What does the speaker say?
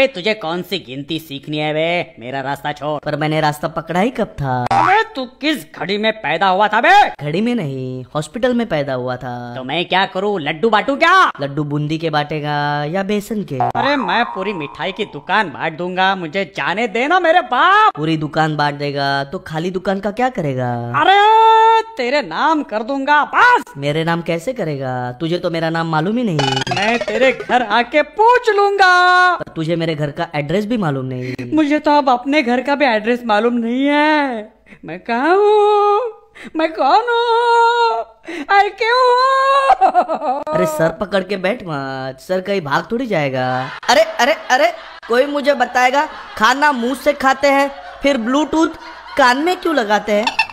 बे तुझे कौन सी गिनती सीखनी है बे मेरा रास्ता छोड़ पर मैंने रास्ता पकड़ा ही कब था अबे तू किस घड़ी में पैदा हुआ था बे घड़ी में नहीं हॉस्पिटल में पैदा हुआ था तो मैं क्या करूँ लड्डू बाटू क्या लड्डू बूंदी के बांटेगा या बेसन के अरे मैं पूरी मिठाई की दुकान बांट दूंगा मुझे जाने देना मेरे बाप पूरी दुकान बांट देगा तो खाली दुकान का क्या करेगा अरे तेरे नाम कर दूंगा बस मेरे नाम कैसे करेगा तुझे तो मेरा नाम मालूम ही नहीं मैं तेरे घर आके पूछ लूंगा तुझे मेरे घर का एड्रेस भी मालूम नहीं मुझे तो अब अपने घर का भी एड्रेस मालूम नहीं है मैं कहा हूँ मैं कौन हूँ क्यों अरे सर पकड़ के बैठ मत सर कहीं भाग थोड़ी जाएगा अरे अरे अरे कोई मुझे बताएगा खाना मुंह से खाते हैं फिर ब्लूटूथ कान में क्यों लगाते हैं